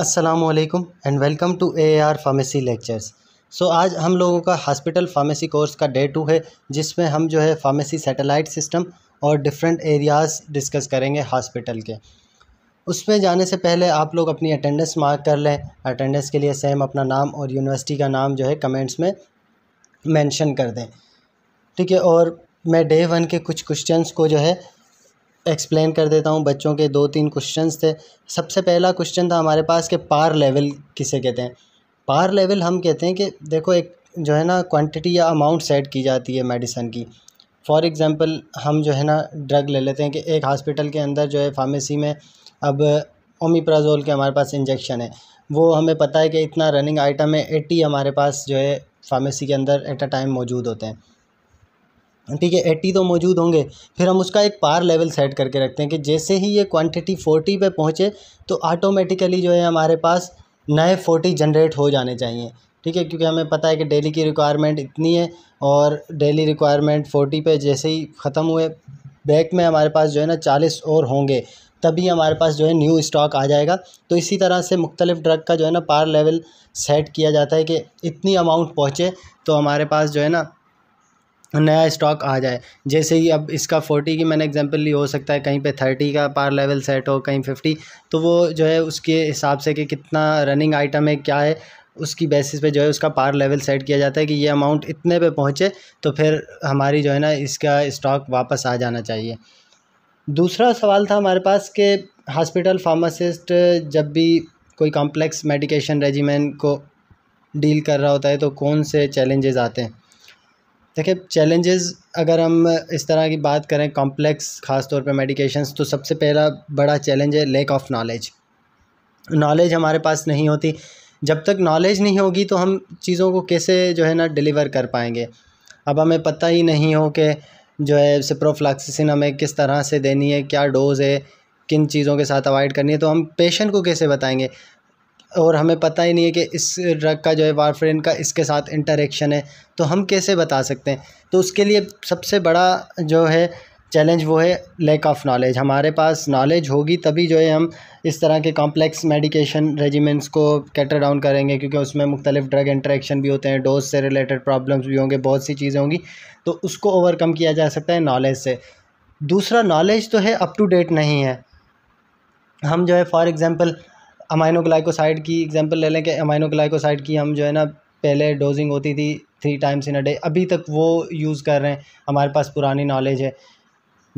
असलकम and welcome to A R pharmacy lectures so आज हम लोगों का हॉस्पिटल फार्मेसी कोर्स का डे टू है जिसमें हम जो है फार्मेसी सैटेलाइट सिस्टम और डिफरेंट एरियाज़ डिस्कस करेंगे हॉस्पिटल के उसमें जाने से पहले आप लोग अपनी अटेंडेंस मार्क कर लें अटेंडेंस के लिए सेम अपना नाम और यूनिवर्सिटी का नाम जो है कमेंट्स में मैंशन कर दें ठीक है और मैं डे वन के कुछ क्वेश्चन को जो है एक्सप्लेन कर देता हूँ बच्चों के दो तीन क्वेश्चंस थे सबसे पहला क्वेश्चन था हमारे पास कि पार लेवल किसे कहते हैं पार लेवल हम कहते हैं कि देखो एक जो है ना क्वांटिटी या अमाउंट सेट की जाती है मेडिसन की फॉर एग्ज़ाम्पल हम जो है ना ड्रग ले लेते हैं कि एक हॉस्पिटल के अंदर जो है फार्मेसी में अब ओमिप्राजोल के हमारे पास इंजेक्शन है वो हमें पता है कि इतना रनिंग आइटम है एट्टी हमारे पास जो है फार्मेसी के अंदर एट अ टाइम मौजूद होते हैं ठीक है एट्टी तो मौजूद होंगे फिर हम उसका एक पार लेवल सेट करके रखते हैं कि जैसे ही ये क्वांटिटी फोर्टी पे पहुँचे तो ऑटोमेटिकली जो है हमारे पास नए फोर्टी जनरेट हो जाने चाहिए ठीक है क्योंकि हमें पता है कि डेली की रिक्वायरमेंट इतनी है और डेली रिक्वायरमेंट फोर्टी पे जैसे ही ख़त्म हुए बैक में हमारे पास जो है ना चालीस और होंगे तभी हमारे पास जो है न्यू स्टॉक आ जाएगा तो इसी तरह से मुख्तलिफ़ ड्रग का जो है ना पार लेवल सेट किया जाता है कि इतनी अमाउंट पहुँचे तो हमारे पास जो है ना नया स्टॉक आ जाए जैसे ही अब इसका फोर्टी की मैंने एग्जांपल ली हो सकता है कहीं पे थर्टी का पार लेवल सेट हो कहीं फिफ्टी तो वो जो है उसके हिसाब से कि कितना रनिंग आइटम है क्या है उसकी बेसिस पे जो है उसका पार लेवल सेट किया जाता है कि ये अमाउंट इतने पे पहुँचे तो फिर हमारी जो है ना इसका इस्टॉक वापस आ जाना चाहिए दूसरा सवाल था हमारे पास कि हॉस्पिटल फार्मासिस्ट जब भी कोई कॉम्प्लेक्स मेडिकेशन रेजिमेंट को डील कर रहा होता है तो कौन से चैलेंजेस आते हैं देखिए चैलेंजेस अगर हम इस तरह की बात करें कॉम्प्लेक्स ख़ास तौर पे मेडिकेशंस तो सबसे पहला बड़ा चैलेंज है लेक ऑफ नॉलेज नॉलेज हमारे पास नहीं होती जब तक नॉलेज नहीं होगी तो हम चीज़ों को कैसे जो है ना डिलीवर कर पाएंगे अब हमें पता ही नहीं हो कि जो है सिप्रोफ्लाक्सिन हमें किस तरह से देनी है क्या डोज़ है किन चीज़ों के साथ अवॉइड करनी है तो हम पेशेंट को कैसे बताएंगे और हमें पता ही नहीं है कि इस ड्रग का जो है वारफ्रेन का इसके साथ इंटरेक्शन है तो हम कैसे बता सकते हैं तो उसके लिए सबसे बड़ा जो है चैलेंज वो है लैक ऑफ नॉलेज हमारे पास नॉलेज होगी तभी जो है हम इस तरह के कॉम्प्लेक्स मेडिकेशन रेजिमेंट्स को कैटर डाउन करेंगे क्योंकि उसमें मुख्तलिफ ड्रग इंटरेक्शन भी होते हैं डोज से रिलेटेड प्रॉब्लम्स भी होंगे बहुत सी चीज़ें होंगी तो उसको ओवरकम किया जा सकता है नॉलेज से दूसरा नॉलेज तो है अप टू डेट नहीं है हम जो है फॉर एग्ज़ाम्पल अमाइनो ग्लाइकोसाइड की एग्जांपल ले लें कि अमाइनो ग्लाइकोसाइड की हम जो है ना पहले डोजिंग होती थी three times in a day अभी तक वो यूज़ कर रहे हैं हमारे पास पुरानी नॉलेज है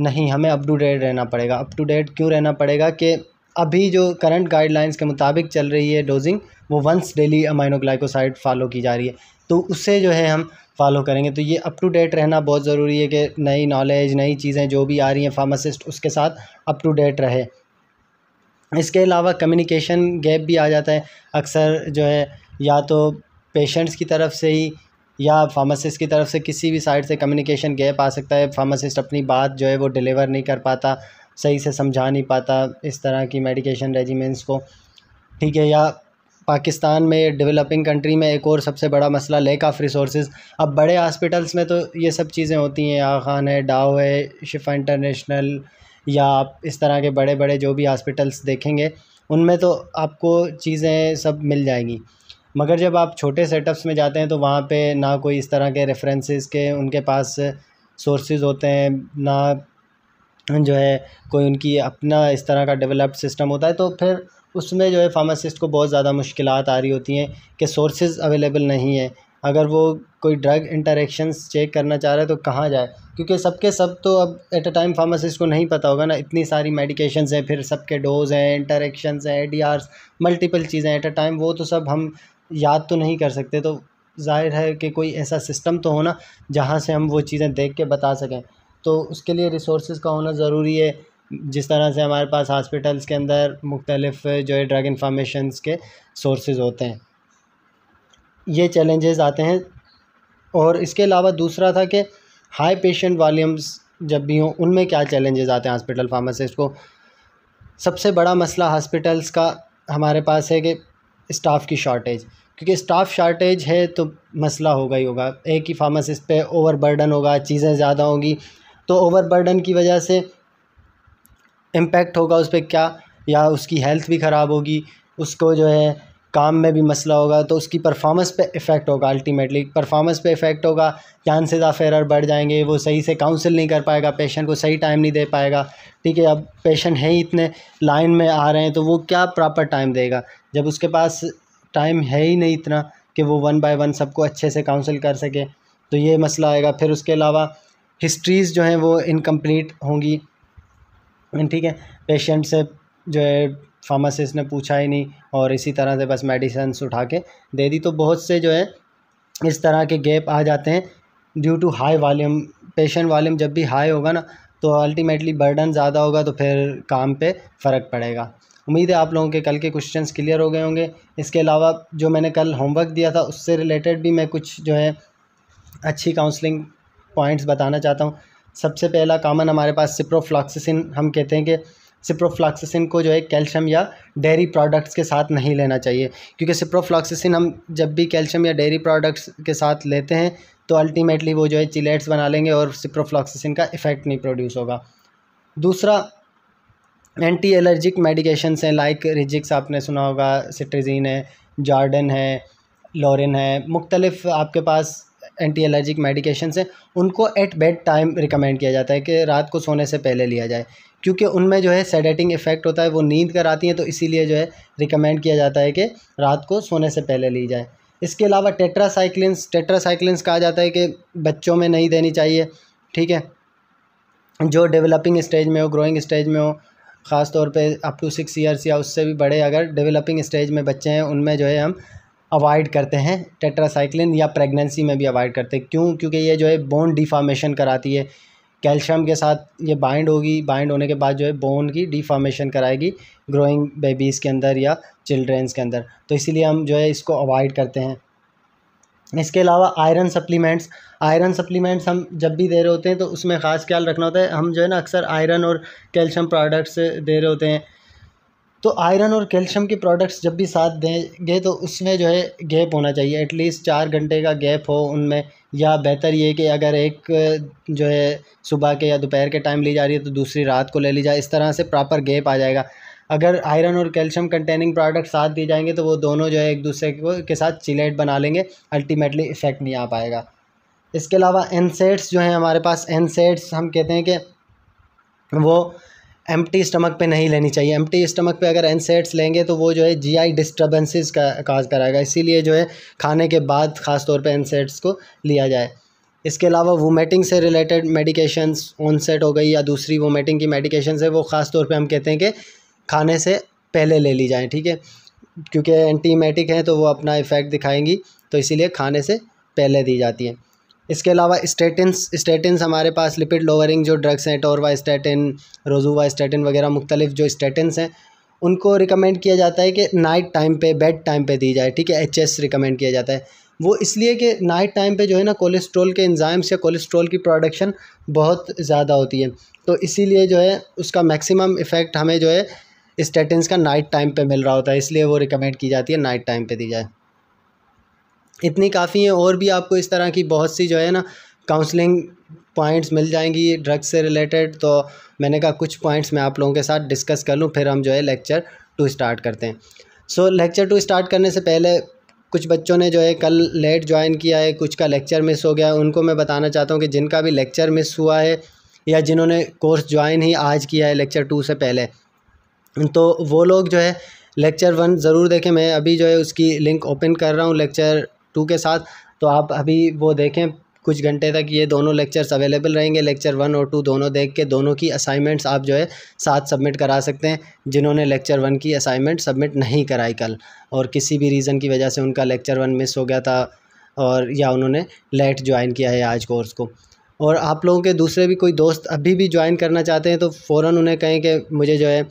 नहीं हमें अप टू डेट रहना पड़ेगा अप टू डेट क्यों रहना पड़ेगा कि अभी जो करंट गाइडलाइंस के मुताबिक चल रही है डोजिंग वो once daily amino glycoside follow की जा रही है तो उससे जो है हम फॉलो करेंगे तो ये अप टू डेट रहना बहुत ज़रूरी है कि नई नॉलेज नई चीज़ें जो भी आ रही हैं फार्मासिस्ट उसके साथ अप टू डेट रहे इसके अलावा कम्युनिकेशन गैप भी आ जाता है अक्सर जो है या तो पेशेंट्स की तरफ से ही या फार्मासिस्ट की तरफ से किसी भी साइड से कम्युनिकेशन गैप आ सकता है फार्मासिस्ट अपनी बात जो है वो डिलीवर नहीं कर पाता सही से समझा नहीं पाता इस तरह की मेडिकेशन रेजिमेंट्स को ठीक है या पाकिस्तान में डेवलपिंग कंट्री में एक और सबसे बड़ा मसला लैक ऑफ रिसोर्स अब बड़े हॉस्पिटल्स में तो ये सब चीज़ें होती हैं आ खान है डाओ है शिफा इंटरनेशनल या आप इस तरह के बड़े बड़े जो भी हॉस्पिटल्स देखेंगे उनमें तो आपको चीज़ें सब मिल जाएंगी मगर जब आप छोटे सेटअप्स में जाते हैं तो वहाँ पे ना कोई इस तरह के रेफरेंसेस के उनके पास सोर्सेज होते हैं ना जो है कोई उनकी अपना इस तरह का डेवलप्ड सिस्टम होता है तो फिर उसमें जो है फार्मासिस्ट को बहुत ज़्यादा मुश्किल आ रही होती हैं कि सोर्सेज अवेलेबल नहीं है अगर वो कोई ड्रग इंटरेक्शंस चेक करना चाह रहा है तो कहाँ जाए क्योंकि सबके सब तो अब एट अ टाइम फार्मासिस्ट को नहीं पता होगा ना इतनी सारी मेडिकेशंस हैं फिर सबके डोज हैं इंटरेक्शंस हैं डी मल्टीपल चीज़ें एट अ टाइम वो तो सब हम याद तो नहीं कर सकते तो जाहिर है कि कोई ऐसा सिस्टम तो होना जहाँ से हम वो चीज़ें देख के बता सकें तो उसके लिए रिसोर्स का होना ज़रूरी है जिस तरह से हमारे पास हॉस्पिटल्स के अंदर मुख्तलिफ़ जो है ड्रग इन्फॉर्मेशन के सोर्सेज होते हैं ये चैलेंजेस आते हैं और इसके अलावा दूसरा था कि हाई पेशेंट वॉल्यूम्स जब भी हों उनमें क्या चैलेंजेस आते हैं हॉस्पिटल फार्मासिस्ट को सबसे बड़ा मसला हॉस्पिटल्स का हमारे पास है कि स्टाफ़ की शॉर्टेज क्योंकि स्टाफ़ शॉर्टेज है तो मसला होगा ही होगा एक ही फार्मासिस्ट पे ओवरबर्डन होगा चीज़ें ज़्यादा होंगी तो ओवरबर्डन की वजह से इम्पेक्ट होगा उस पर क्या या उसकी हेल्थ भी ख़राब होगी उसको जो है काम में भी मसला होगा तो उसकी परफॉर्मेंस पे इफ़ेक्ट होगा अल्टीमेटली परफॉर्मेंस पे इफ़ेक्ट होगा चांसेस ऑफ एरर बढ़ जाएंगे वो सही से काउंसिल नहीं कर पाएगा पेशेंट को सही टाइम नहीं दे पाएगा ठीक है अब पेशेंट है ही इतने लाइन में आ रहे हैं तो वो क्या प्रॉपर टाइम देगा जब उसके पास टाइम है ही नहीं इतना कि वो वन बाय वन सबको अच्छे से काउंसिल कर सके तो ये मसला आएगा फिर उसके अलावा हिस्ट्रीज़ जो हैं वो इनकम्प्लीट होंगी ठीक है पेशेंट से जो है फार्मासिस्ट ने पूछा ही नहीं और इसी तरह से बस मेडिसन उठा के दे दी तो बहुत से जो है इस तरह के गैप आ जाते हैं due to high volume patient volume जब भी हाई होगा ना तो अल्टीमेटली बर्डन ज़्यादा होगा तो फिर काम पे फ़र्क पड़ेगा उम्मीद है आप लोगों के कल के क्वेश्चंस क्लियर हो गए होंगे इसके अलावा जो मैंने कल होमवर्क दिया था उससे रिलेटेड भी मैं कुछ जो है अच्छी काउंसलिंग पॉइंट्स बताना चाहता हूँ सबसे पहला कामन हमारे पास सिप्रोफ्लॉक्सिसिन हम कहते हैं कि सिप्रोफ्लाक्सिसिन को जो है कैल्शियम या डेयरी प्रोडक्ट्स के साथ नहीं लेना चाहिए क्योंकि सिप्रोफ्लॉक्सिसिन हम जब भी कैल्शियम या डेयरी प्रोडक्ट्स के साथ लेते हैं तो अल्टीमेटली वो जो है चिलेट्स बना लेंगे और सिप्रोफ्लॉक्सिसिन का इफ़ेक्ट नहीं प्रोड्यूस होगा दूसरा एंटी एलर्जिक मेडिकेशंस हैं लाइक रिजिक्स आपने सुना होगा सिट्रिजीन है जार्डन है लॉरिन है मुख्तलिफ आपके पास एंटी एलर्जिक मेडिकेशंस हैं उनको एट बेड टाइम रिकमेंड किया जाता है कि रात को सोने से पहले लिया जाए क्योंकि उनमें जो है सेडेटिंग इफ़ेक्ट होता है वो नींद कराती हैं तो इसीलिए जो है रिकमेंड किया जाता है कि रात को सोने से पहले ली जाए इसके अलावा टेट्रासाइक्लिंस टेट्रासाइक्लिंस कहा जाता है कि बच्चों में नहीं देनी चाहिए ठीक है जो डेवलपिंग स्टेज में हो ग्रोइंग स्टेज में हो ख़ास तौर पे अप टू सिक्स इयर्स या उससे भी बड़े अगर डेवलपिंग स्टेज में बच्चे हैं उनमें जो है हम अवॉइड करते हैं टेट्रासाइक्लिन या प्रेगनेंसी में भी अवॉइड करते हैं क्यों क्योंकि ये जो है बोन डिफार्मेशन कराती है कैल्शियम के साथ ये बाइंड होगी बाइंड होने के बाद जो है बोन की डिफॉर्मेशन कराएगी ग्रोइंग बेबीज़ के अंदर या चिल्ड्रेंस के अंदर तो इसीलिए हम जो है इसको अवॉइड करते हैं इसके अलावा आयरन सप्लीमेंट्स आयरन सप्लीमेंट्स हम जब भी दे रहे होते हैं तो उसमें ख़ास ख्याल रखना होता है हम जो है ना अक्सर आयरन और कैल्शियम प्रोडक्ट्स दे रहे होते हैं तो आयरन और कैल्शियम के प्रोडक्ट्स जब भी साथ देंगे तो उसमें जो है गैप होना चाहिए एटलीस्ट चार घंटे का गैप हो उनमें या बेहतर ये कि अगर एक जो है सुबह के या दोपहर के टाइम ली जा रही है तो दूसरी रात को ले ली जाए इस तरह से प्रॉपर गैप आ जाएगा अगर आयरन और कैल्शियम कंटेनिंग प्रोडक्ट साथ दिए जाएंगे तो वो दोनों जो है एक दूसरे को के साथ चिलेट बना लेंगे अल्टीमेटली इफ़ेक्ट नहीं आ पाएगा इसके अलावा एनसेट्स जो हैं हमारे पास एनसेट्स हम कहते हैं कि वो एम स्टमक पे नहीं लेनी चाहिए एम स्टमक पे अगर एनसेट्स लेंगे तो वो जो है जीआई डिस्टर्बेंसेज का काज कराएगा इसीलिए जो है खाने के बाद ख़ास तौर पे एनसेट्स को लिया जाए इसके अलावा वोमेटिंग से रिलेटेड मेडिकेशंस ऑनसेट हो गई या दूसरी वोमेटिंग की मेडिकेशन है वो ख़ास तौर पर हम कहते हैं कि खाने से पहले ले ली जाएँ ठीक है क्योंकि एंटीमेटिक हैं तो वो अपना इफ़ेक्ट दिखाएंगी तो इसीलिए खाने से पहले दी जाती है इसके अलावा स्टेटिनस स्टेटिनस हमारे पास लिपिड लोअरिंग जो ड्रग्स हैं टोरवा स्टेटिन रोजूवा स्टेटिन वगैरह मुख्तलिफ जो स्टेटिनस हैं उनको रिकमेंड किया जाता है कि नाइट टाइम पे बेड टाइम पे दी जाए ठीक है एच एस रिकमेंड किया जाता है वो इसलिए कि नाइट टाइम पे जो है ना कोलेस्ट्रॉल के इंजाइम्स या कोलेस्ट्रॉल की प्रोडक्शन बहुत ज़्यादा होती है तो इसीलिए जो है उसका मैक्सिमम इफ़ेक्ट हमें जो है स्टेटिनस का नाइट टाइम पे मिल रहा होता है इसलिए वो रिकमेंड की जाती है नाइट टाइम पे दी जाए इतनी काफ़ी हैं और भी आपको इस तरह की बहुत सी जो है ना काउंसलिंग पॉइंट्स मिल जाएंगी ड्रग्स से रिलेटेड तो मैंने कहा कुछ पॉइंट्स मैं आप लोगों के साथ डिस्कस कर लूँ फिर हम जो है लेक्चर टू स्टार्ट करते हैं सो लेक्चर टू स्टार्ट करने से पहले कुछ बच्चों ने जो है कल लेट ज्वाइन किया है कुछ का लेक्चर मिस हो गया है उनको मैं बताना चाहता हूँ कि जिनका भी लेक्चर मिस हुआ है या जिन्होंने कोर्स ज्वाइन ही आज किया है लेक्चर टू से पहले तो वो लोग जो है लेक्चर वन ज़रूर देखें मैं अभी जो है उसकी लिंक ओपन कर रहा हूँ लेक्चर टू के साथ तो आप अभी वो देखें कुछ घंटे तक ये दोनों लेक्चर्स अवेलेबल रहेंगे लेक्चर वन और टू दोनों देख के दोनों की असाइनमेंट्स आप जो है साथ सबमिट करा सकते हैं जिन्होंने लेक्चर वन की असाइनमेंट सबमिट नहीं कराई कल और किसी भी रीज़न की वजह से उनका लेक्चर वन मिस हो गया था और या उन्होंने लेट ज्वाइन किया है आज कोर्स को और आप लोगों के दूसरे भी कोई दोस्त अभी भी ज्वाइन करना चाहते हैं तो फ़ौर उन्हें कहें कि मुझे जो है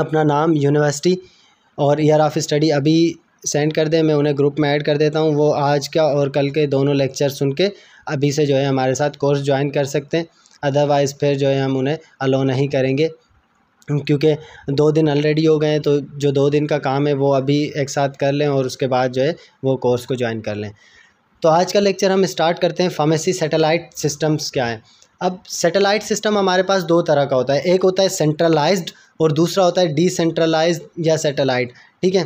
अपना नाम यूनिवर्सिटी और ईयर ऑफ स्टडी अभी सेंड कर दें मैं उन्हें ग्रुप में ऐड कर देता हूँ वो आज का और कल के दोनों लेक्चर सुन के अभी से जो है हमारे साथ कोर्स ज्वाइन कर सकते हैं अदरवाइज़ फिर जो है हम उन्हें अलो नहीं करेंगे क्योंकि दो दिन ऑलरेडी हो गए हैं तो जो दो दिन का काम है वो अभी एक साथ कर लें और उसके बाद जो है वो कोर्स को ज्वाइन कर लें तो आज का लेक्चर हम स्टार्ट करते हैं फार्मेसी सेटेलाइट सिस्टम्स क्या हैं अब सेटेलाइट सिस्टम हमारे पास दो तरह का होता है एक होता है सेंट्रलाइज्ड और दूसरा होता है डिसेंट्रलाइज या सेटेलाइट ठीक है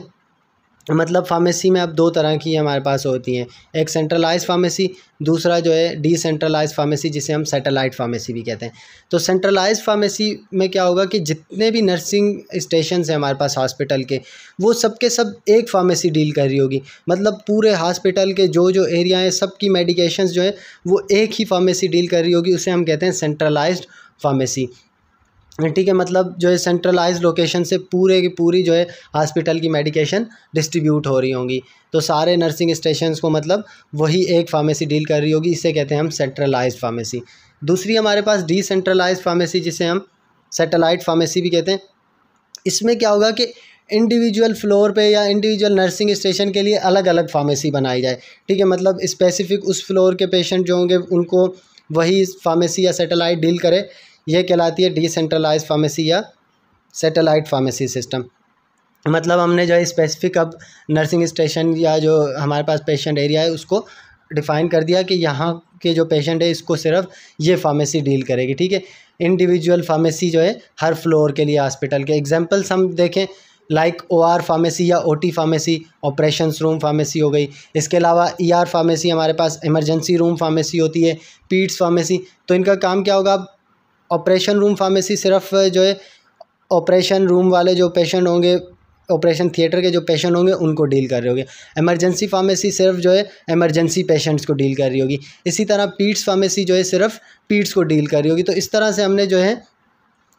मतलब फार्मेसी में अब दो तरह की हमारे पास होती हैं एक सेंट्रलाइज फार्मेसी दूसरा जो है डिसेंट्रलाइज फार्मेसी जिसे हम सैटेलाइट फार्मेसी भी कहते हैं तो सेंट्रलाइज फार्मेसी में क्या होगा कि जितने भी नर्सिंग स्टेशन हैं हमारे पास हॉस्पिटल के वो सब के सब एक फार्मेसी डील कर रही होगी मतलब पूरे हॉस्पिटल के जो जो एरिया हैं सब की जो है वो एक ही फार्मेसी डील कर रही होगी उसे हम कहते हैं सेंट्रलाइज फार्मेसी ठीक है मतलब जो है सेंट्रलाइज लोकेशन से पूरे की पूरी जो है हॉस्पिटल की मेडिकेशन डिस्ट्रीब्यूट हो रही होंगी तो सारे नर्सिंग स्टेशन को मतलब वही एक फार्मेसी डील कर रही होगी इसे कहते हैं हम सेंट्रलाइज फार्मेसी दूसरी हमारे पास डिसेंट्रलाइज फार्मेसी जिसे हम सेटेलाइट फार्मेसी भी कहते हैं इसमें क्या होगा कि इंडिविजुअल फ्लोर पे या इंडिविजुअल नर्सिंग स्टेशन के लिए अलग अलग फार्मेसी बनाई जाए ठीक है मतलब स्पेसिफिक उस फ्लोर के पेशेंट जो होंगे उनको वही फार्मेसी या सेटेलाइट डील करे ये कहलाती है डिसेंट्रलाइज फार्मेसी या सेटेलाइट फार्मेसी सिस्टम मतलब हमने जो है स्पेसिफिक अब नर्सिंग स्टेशन या जो हमारे पास पेशेंट एरिया है उसको डिफ़ाइन कर दिया कि यहाँ के जो पेशेंट है इसको सिर्फ ये फार्मेसी डील करेगी ठीक है इंडिविजुअल फार्मेसी जो है हर फ्लोर के लिए हॉस्पिटल के एग्जांपल्स हम देखें लाइक ओ आर फार्मेसी या O T pharmacy operation room pharmacy हो गई इसके अलावा ई आर फार्मेसी हमारे पास इमरजेंसी रूम फार्मेसी होती है पीट्स फार्मेसी तो इनका काम क्या होगा ऑपरेशन रूम फार्मेसी सिर्फ जो है ऑपरेशन रूम वाले जो पेशेंट होंगे ऑपरेशन थिएटर के जो पेशेंट होंगे उनको डील कर रहे होगी एमरजेंसी फार्मेसी सिर्फ जो है एमरजेंसी पेशेंट्स को डील कर रही होगी इसी तरह पीट्स फार्मेसी जो है सिर्फ पीट्स को डील कर रही होगी तो इस तरह से हमने जो है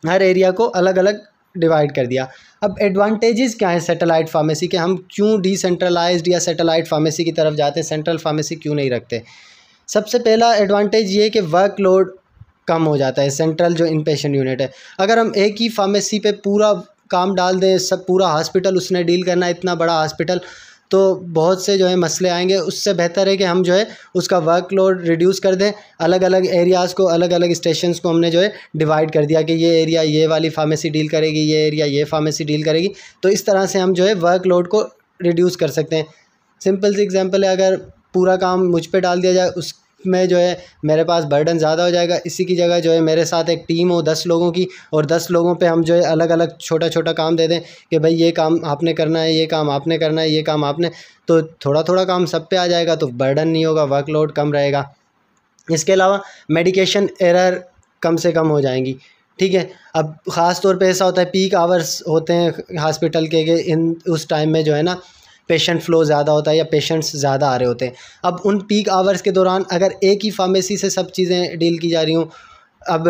हर एरिया को अलग अलग डिवाइड कर दिया अब एडवांटेजेस क्या हैं सेटेलाइट फार्मेसी के हम क्यों डिसेंट्रलाइज्ड या सेटेलाइट फार्मेसी की तरफ जाते हैं सेंट्रल फार्मेसी क्यों नहीं रखते सबसे पहला एडवांटेज ये कि वर्क लोड कम हो जाता है सेंट्रल जो इनपेशेंट यूनिट है अगर हम एक ही फार्मेसी पे पूरा काम डाल दें सब पूरा हॉस्पिटल उसने डील करना है इतना बड़ा हॉस्पिटल तो बहुत से जो है मसले आएंगे उससे बेहतर है कि हम जो है उसका वर्कलोड रिड्यूस कर दें अलग अलग एरियाज़ को अलग अलग स्टेशन को हमने जो है डिवाइड कर दिया कि ये एरिया ये वाली फार्मेसी डील करेगी ये एरिया ये फार्मेसी डील करेगी तो इस तरह से हम जो है वर्कलोड को रिड्यूस कर सकते हैं सिंपल सी एग्ज़ाम्पल है अगर पूरा काम मुझ पर डाल दिया जाए उस में जो है मेरे पास बर्डन ज़्यादा हो जाएगा इसी की जगह जो है मेरे साथ एक टीम हो दस लोगों की और दस लोगों पे हम जो है अलग अलग छोटा छोटा काम दे दें कि भाई ये काम आपने करना है ये काम आपने करना है ये काम आपने तो थोड़ा थोड़ा काम सब पे आ जाएगा तो बर्डन नहीं होगा वर्कलोड कम रहेगा इसके अलावा मेडिकेशन एरर कम से कम हो जाएंगी ठीक है अब ख़ास तौर पे ऐसा होता है पीक आवर्स होते हैं हॉस्पिटल के, के इन उस टाइम में जो है ना पेशेंट फ़्लो ज़्यादा होता है या पेशेंट्स ज़्यादा आ रहे होते हैं अब उन पीक आवर्स के दौरान अगर एक ही फार्मेसी से सब चीज़ें डील की जा रही हूँ अब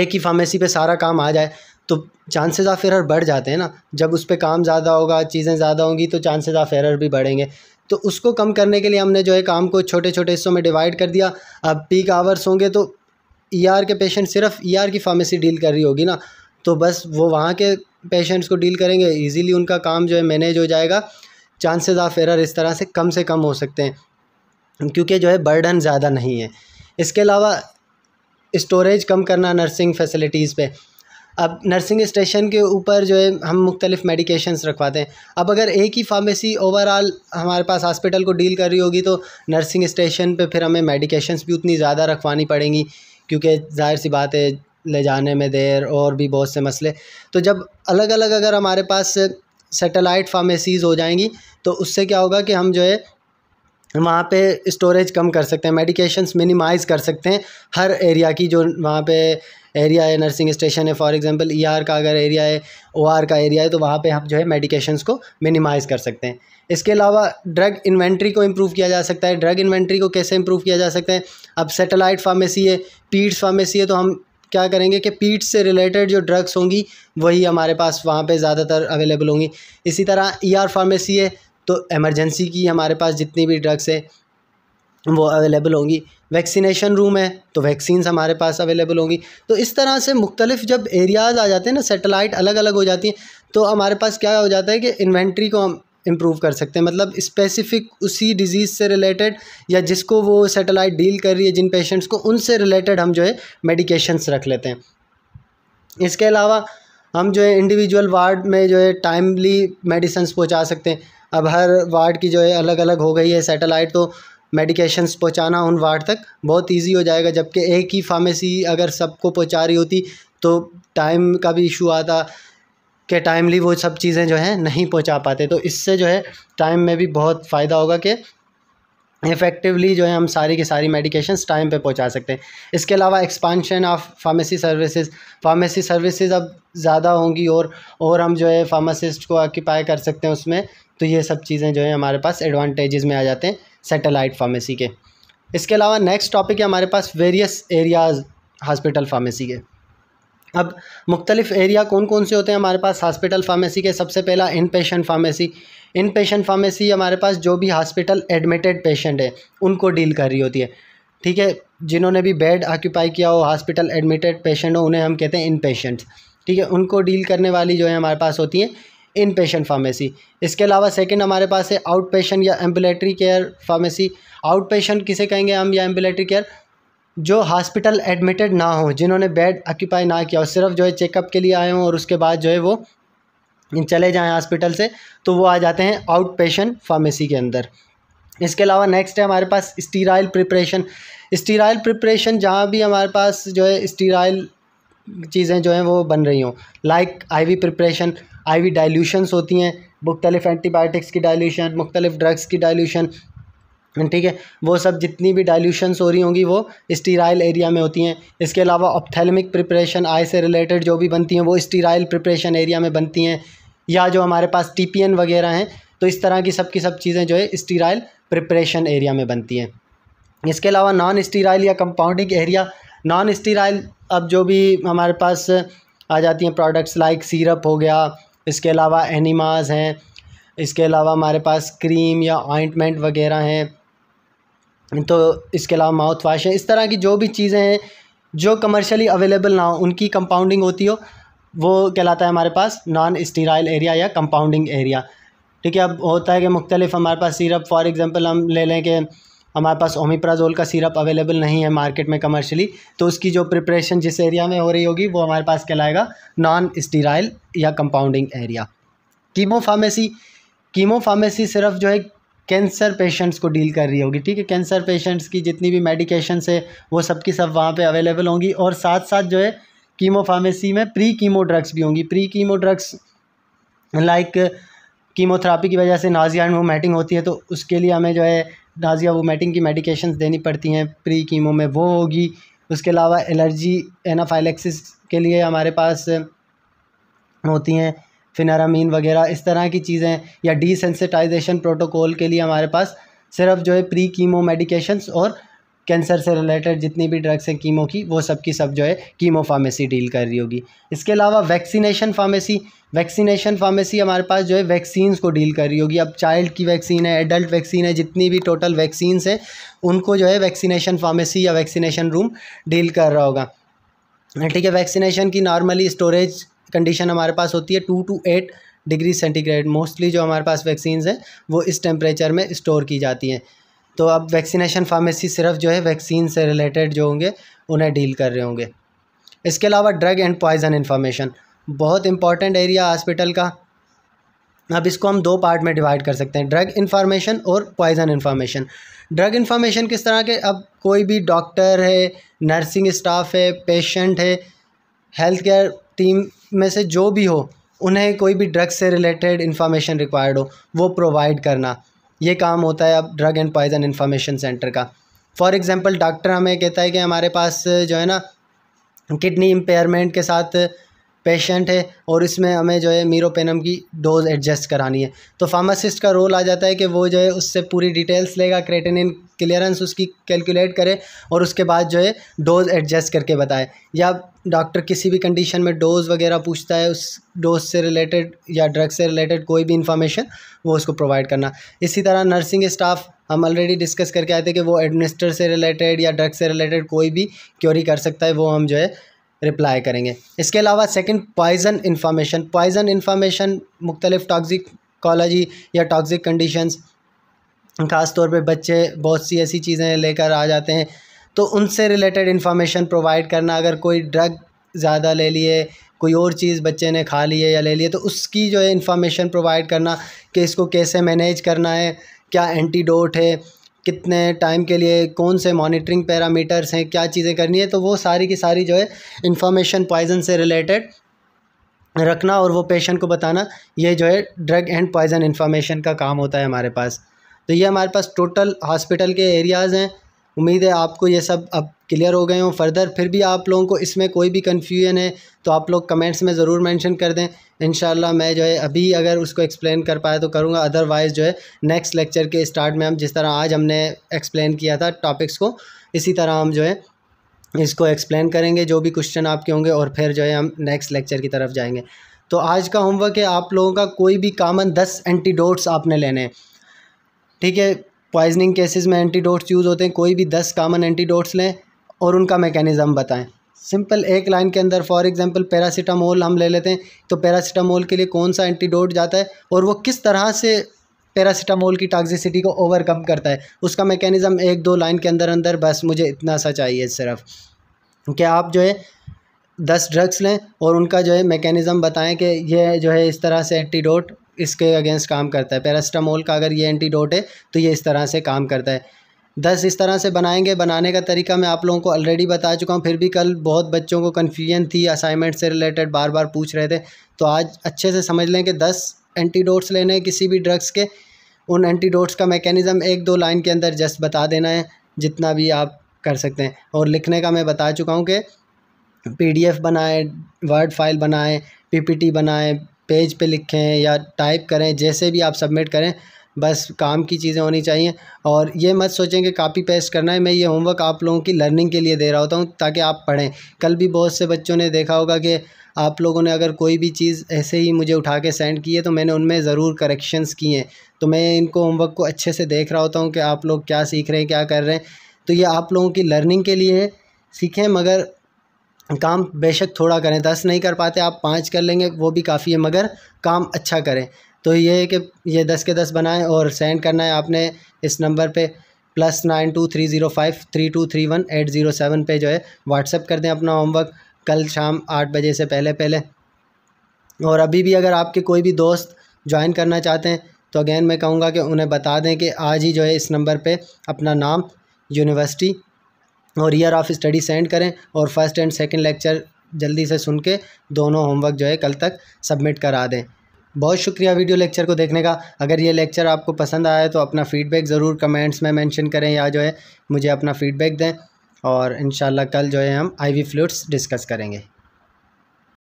एक ही फार्मेसी पे सारा काम आ जाए तो चांसेस ऑफ एरर बढ़ जाते हैं ना जब उस पर काम ज़्यादा होगा चीज़ें ज़्यादा होंगी तो चांसेस ऑफ एरर भी बढ़ेंगे तो उसको कम करने के लिए हमने जो है काम को छोटे छोटे हिस्सों में डिवाइड कर दिया अब पीक आवर्स होंगे तो ई e ER के पेशेंट सिर्फ ई e ER की फार्मेसी डील कर रही होगी ना तो बस वो वहाँ के पेशेंट्स को डील करेंगे इजीली उनका काम जो है मैनेज हो जाएगा चांसेस ऑफ एरर इस तरह से कम से कम हो सकते हैं क्योंकि जो है बर्डन ज़्यादा नहीं है इसके अलावा स्टोरेज कम करना नर्सिंग फैसिलिटीज़ पे अब नर्सिंग स्टेशन के ऊपर जो है हम मुख्तलिफ मेडिकेशंस रखवाते हैं अब अगर एक ही फार्मेसी ओवरऑल हमारे पास हॉस्पिटल को डील कर रही होगी तो नर्सिंग स्टेशन पे फिर हमें मेडिकेशंस भी उतनी ज़्यादा रखवानी पड़ेंगी क्योंकि जाहिर सी बात है ले जाने में देर और भी बहुत से मसले तो जब अलग अलग अगर हमारे पास सेटेलाइट फार्मेसीज़ हो जाएंगी तो उससे क्या होगा कि हम जो है वहाँ पे स्टोरेज कम कर सकते हैं मेडिकेशंस मिनिमाइज़ कर सकते हैं हर एरिया की जो वहाँ पे एरिया है नर्सिंग स्टेशन है फॉर एग्जांपल ईआर e का अगर एरिया है ओआर का एरिया है तो वहाँ पे हम जो है मेडिकेशंस को मिनिमाइज़ कर सकते हैं इसके अलावा ड्रग इन्वेंट्री को इम्प्रूव किया जा सकता है ड्रग इन्वेंट्री को कैसे इम्प्रूव किया जा सकता है अब सेटेलाइट फार्मेसी है पीड्स फार्मेसी है तो हम क्या करेंगे कि पीट से रिलेटेड जो ड्रग्स होंगी वही हमारे पास वहाँ पे ज़्यादातर अवेलेबल होंगी इसी तरह ईआर e फार्मेसी है तो एमरजेंसी की हमारे पास जितनी भी ड्रग्स है वो अवेलेबल होंगी वैक्सीनेशन रूम है तो वैक्सीन हमारे पास अवेलेबल होंगी तो इस तरह से मुख्तलिफ जब एरियाज़ आ जाते हैं ना सेटेलाइट अलग अलग हो जाती हैं तो हमारे पास क्या हो जाता है कि इन्वेंट्री को हम इम्प्रूव कर सकते हैं मतलब स्पेसिफ़िक उसी डिज़ीज़ से रिलेटेड या जिसको वो सेटेलाइट डील कर रही है जिन पेशेंट्स को उनसे रिलेटेड हम जो है मेडिकेशंस रख लेते हैं इसके अलावा हम जो है इंडिविजुअल वार्ड में जो है टाइमली मेडिसन्स पहुँचा सकते हैं अब हर वार्ड की जो है अलग अलग हो गई है सेटेलाइट तो मेडिकेशंस पहुंचाना उन वार्ड तक बहुत इजी हो जाएगा जबकि एक ही फार्मेसी अगर सबको पहुंचा रही होती तो टाइम का भी इशू आता कि टाइमली वो सब चीज़ें जो हैं नहीं पहुंचा पाते तो इससे जो है टाइम में भी बहुत फ़ायदा होगा कि इफ़ेक्टिवली जो है हम सारी की सारी मेडिकेशंस टाइम पे पहुंचा सकते हैं इसके अलावा expansion of pharmacy services pharmacy services अब ज़्यादा होंगी और और हम जो है फार्मासिस्ट को ऑक्यूपाई कर सकते हैं उसमें तो ये सब चीज़ें जो है हमारे पास एडवांटेजेस में आ जाते हैं सेटेलाइट फार्मेसी के इसके अलावा नेक्स्ट टॉपिक है हमारे पास वेरियस एरियाज़ हॉस्पिटल फार्मेसी के अब मुख्तलिफ़ एरिया कौन कौन से होते हैं हमारे पास हॉस्पिटल फार्मेसी के सबसे पहला inpatient pharmacy inpatient pharmacy हमारे पास जो भी हॉस्पिटल एडमिटेड पेशेंट है उनको डील कर रही होती है ठीक है जिन्होंने भी बेड ऑक्यूपाई किया हो हॉस्पिटल एडमिटेड पेशेंट हो उन्हें हम कहते हैं इन पेशेंट्स ठीक है उनको डील करने वाली जो है हमारे पास होती हैं इन पेशेंट फार्मेसी इसके अलावा सेकंड हमारे पास है आउट पेशेंट या ambulatory care pharmacy outpatient किसे कहेंगे हम या एम्बुलेटरी केयर जो हॉस्पिटल एडमिटेड ना हो जिन्होंने बेड ऑक्यूपाई ना किया और सिर्फ जो है चेकअप के लिए आए हों और उसके बाद जो है वो चले जाएँ हॉस्पिटल से तो वो आ जाते हैं आउट पेशेंट फार्मेसी के अंदर इसके अलावा नेक्स्ट है हमारे पास स्टीराइल प्रिपरेशन स्टीराइल प्रिपरेशन जहाँ भी हमारे पास जो है स्टीराइल चीज़ें जो हैं वो बन रही हों like IV preparation IV dilutions होती हैं मुख्तलिफ एंटीबायोटिक्स की डाइल्यूशन मुख्तलिफ ड्रग्स की डाइल्यूशन ठीक है वो सब जितनी भी डाइल्यूशन हो रही होंगी वो स्टीराइल एरिया में होती हैं इसके अलावा ऑप्थेलमिक प्रिपरेशन आई से रिलेटेड जो भी बनती हैं वो स्टीराइल प्रिपरेशन एरिया में बनती हैं या जो हमारे पास टी वगैरह हैं तो इस तरह की सब की सब चीज़ें जो है स्टीराइल प्रिपरेशन एरिया में बनती हैं इसके अलावा नॉन स्टीराइल या कंपाउंडिंग एरिया नॉन स्टीराइल अब जो भी हमारे पास आ जाती हैं प्रोडक्ट्स लाइक सीरप हो गया इसके अलावा एनिमाज हैं इसके अलावा हमारे पास क्रीम या ऑइंटमेंट वगैरह हैं तो इसके अलावा माउथ वाश है इस तरह की जो भी चीज़ें हैं जो कमर्शली अवेलेबल ना हो उनकी कंपाउंडिंग होती हो वो कहलाता है हमारे पास नॉन स्टीराइल एरिया या कंपाउंडिंग एरिया ठीक है अब होता है कि मुख्तलिफ हमारे पास सिरप फॉर एग्ज़ाम्पल हम ले लें कि हमारे पास ओमिप्राजोल का सिरप अवेलेबल नहीं है मार्केट में कमर्शली तो उसकी जो प्रिपरेशन जिस एरिया में हो रही होगी वो हमारे पास कहलाएगा नॉन स्टीराइल या compounding area chemo pharmacy chemo pharmacy सिर्फ जो है कैंसर पेशेंट्स को डील कर रही होगी ठीक है कैंसर पेशेंट्स की जितनी भी मेडिकेशंस है वो सब की सब वहाँ पे अवेलेबल होंगी और साथ साथ जो है कीमो फार्मेसी में प्री कीमो ड्रग्स भी होंगी pre chemo drugs like chemotherapy की वजह से नाजिया एंड वोमेटिंग होती है तो उसके लिए हमें जो है नाजिया वोमेटिंग की मेडिकेशन देनी पड़ती हैं प्री कीमो में वो होगी उसके अलावा एलर्जी एनाफाइलेक्सिस के लिए हमारे पास होती हैं फिनारामीन वगैरह इस तरह की चीज़ें या डिसेंसिटाइजेशन प्रोटोकॉल के लिए हमारे पास सिर्फ जो है प्री कीमो मेडिकेशंस और कैंसर से रिलेटेड जितनी भी ड्रग्स हैं कीमो की वो सब की सब जो है कीमो फार्मेसी डील कर रही होगी इसके अलावा वैक्सीनेशन फार्मेसी वैक्सीनेशन फार्मेसी हमारे पास जो है वैक्सीन को डील कर रही होगी अब चाइल्ड की वैक्सीन है एडल्ट वैक्सीन है जितनी भी टोटल वैक्सीन हैं उनको जो है वैक्सीनेशन फार्मेसी या वैक्सीनेशन रूम डील कर रहा होगा ठीक है वैक्सीनेशन की नॉर्मली स्टोरेज कंडीशन हमारे पास होती है two to eight degree centigrade mostly जो हमारे पास वैक्सीन हैं वो इस टेम्परेचर में स्टोर की जाती हैं तो अब वैक्सीनेशन फार्मेसी सिर्फ जो है वैक्सीन से रिलेटेड जो होंगे उन्हें डील कर रहे होंगे इसके अलावा ड्रग एंड पॉइजन इन्फॉर्मेशन बहुत इंपॉर्टेंट एरिया हॉस्पिटल का अब इसको हम दो पार्ट में डिवाइड कर सकते हैं ड्रग इन्फॉर्मेशन और पॉइजन इन्फॉर्मेशन ड्रग इन्फॉर्मेशन किस तरह के अब कोई भी डॉक्टर है नर्सिंग स्टाफ है पेशेंट है हेल्थ केयर टीम में से जो भी हो उन्हें कोई भी ड्रग्स से रिलेटेड इन्फॉर्मेशन रिक्वायर्ड हो वो प्रोवाइड करना ये काम होता है अब drug and poison information centre का फॉर एग्ज़ाम्पल डॉक्टर हमें कहता है कि हमारे पास जो है ना किडनी इम्पेयरमेंट के साथ पेशेंट है और इसमें हमें जो है मीरोपेनम की डोज़ एडजस्ट करानी है तो फार्मासिस्ट का रोल आ जाता है कि वो जो है उससे पूरी डिटेल्स लेगा क्रेटेनिन क्लियरेंस उसकी कैलकुलेट करे और उसके बाद जो है डोज़ एडजस्ट करके बताए या डॉक्टर किसी भी कंडीशन में डोज़ वगैरह पूछता है उस डोज से रिलेटेड या ड्रग से रिलेटेड कोई भी इंफॉर्मेशन वो उसको प्रोवाइड करना इसी तरह नर्सिंग स्टाफ हम ऑलरेडी डिस्कस करके आए थे कि वो एडमिनिस्टर से रिलेटेड या ड्रग से रिलेटेड कोई भी क्योरी कर सकता है वो हम जो है रिप्लाई करेंगे इसके अलावा second poison information poison information मुख्तलिफ़ टॉक्सिकॉलोजी या टॉक्सिक कंडीशंस ख़ास तौर पे बच्चे बहुत सी ऐसी चीज़ें लेकर आ जाते हैं तो उनसे रिलेटेड इन्फॉर्मेशन प्रोवाइड करना अगर कोई ड्रग ज़्यादा ले लिए कोई और चीज़ बच्चे ने खा ली है या ले लिए तो उसकी जो है इन्फॉर्मेशन प्रोवाइड करना कि इसको कैसे मैनेज करना है क्या एंटीडोट है कितने टाइम के लिए कौन से मॉनिटरिंग पैरामीटर्स हैं क्या चीज़ें करनी है तो वो सारी की सारी जो है इन्फॉर्मेशन पॉइजन से रिलेटेड रखना और वो पेशेंट को बताना ये जो है ड्रग एंड पॉइजन इन्फॉर्मेशन का काम होता है हमारे पास तो ये हमारे पास टोटल हॉस्पिटल के एरियाज़ हैं उम्मीद है आपको ये सब अब क्लियर हो गए हों फर्दर फिर भी आप लोगों को इसमें कोई भी कन्फ्यूजन है तो आप लोग कमेंट्स में ज़रूर मैंशन कर दें इन मैं जो है अभी अगर उसको एक्सप्लेन कर पाया तो करूँगा अदरवाइज़ जो है नेक्स्ट लेक्चर के स्टार्ट में हम जिस तरह आज हमने एक्सप्लेन किया था टॉपिक्स को इसी तरह हम जो है इसको एक्सप्लेन करेंगे जो भी क्वेश्चन आपके होंगे और फिर जो है हम नेक्स्ट लेक्चर की तरफ जाएंगे तो आज का होमवर्क है आप लोगों का कोई भी कामन दस एंटीडोट्स आपने लेने हैं ठीक है पॉइजनिंग केसेस में एंटीडोट्स यूज़ होते हैं कोई भी दस कामन एंटीडोट्स लें और उनका मैकेनिज़्म बताएं सिंपल एक लाइन के अंदर फॉर एग्जांपल पैरासीटामोल हम ले लेते हैं तो पैरासीटामोल के लिए कौन सा एंटीडोट जाता है और वो किस तरह से पैरासीटामोल की टॉक्सिसिटी को ओवरकम करता है उसका मैकेनिज़म एक दो लाइन के अंदर अंदर बस मुझे इतना सा चाहिए सिर्फ कि आप जो है दस ड्रग्स लें और उनका जो है मैकेनिज़म बताएं कि ये जो है इस तरह से एंटीडोट इसके अगेंस्ट काम करता है पैरास्टामोल का अगर ये एंटीडोट है तो ये इस तरह से काम करता है दस इस तरह से बनाएंगे बनाने का तरीका मैं आप लोगों को ऑलरेडी बता चुका हूँ फिर भी कल बहुत बच्चों को कन्फ्यूजन थी असाइनमेंट से रिलेटेड बार बार पूछ रहे थे तो आज अच्छे से समझ लें कि दस एंटीडोट्स लेने हैं किसी भी ड्रग्स के उन एंटीडोट्स का मैकेनिज़म एक दो लाइन के अंदर जस्ट बता देना है जितना भी आप कर सकते हैं और लिखने का मैं बता चुका हूँ कि पी डी एफ बनाएँ वर्ड फाइल बनाएँ पी पी टी बनाएँ पेज पे लिखें या टाइप करें जैसे भी आप सबमिट करें बस काम की चीज़ें होनी चाहिए और ये मत सोचें कि कापी पेस्ट करना है मैं ये होमवर्क आप लोगों की लर्निंग के लिए दे रहा होता हूँ ताकि आप पढ़ें कल भी बहुत से बच्चों ने देखा होगा कि आप लोगों ने अगर कोई भी चीज़ ऐसे ही मुझे उठा के सेंड की है तो मैंने उनमें ज़रूर करेक्शंस किए हैं तो मैं इनको होमवर्क को अच्छे से देख रहा होता हूँ कि आप लोग क्या सीख रहे हैं क्या कर रहे हैं तो ये आप लोगों की लर्निंग के लिए है सीखें मगर काम बेशक थोड़ा करें दस नहीं कर पाते आप पाँच कर लेंगे वो भी काफ़ी है मगर काम अच्छा करें तो ये है कि ये दस के दस बनाएं और सेंड करना है आपने इस नंबर पे plus nine two three zero five three two three one eight zero seven पर जो है व्हाट्सअप कर दें अपना होमवर्क कल शाम आठ बजे से पहले पहले और अभी भी अगर आपके कोई भी दोस्त ज्वाइन करना चाहते हैं तो अगेन मैं कहूँगा कि उन्हें बता दें कि आज ही जो है इस नंबर पर अपना नाम यूनिवर्सिटी और ईयर ऑफ स्टडी सेंड करें और फर्स्ट एंड सेकंड लेक्चर जल्दी से सुन के दोनों होमवर्क जो है कल तक सबमिट करा दें बहुत शुक्रिया वीडियो लेक्चर को देखने का अगर ये लेक्चर आपको पसंद आया तो अपना फ़ीडबैक ज़रूर कमेंट्स में मेंशन करें या जो है मुझे अपना फ़ीडबैक दें और इन कल जो है हम आईवी फ्लूट्स डिस्कस करेंगे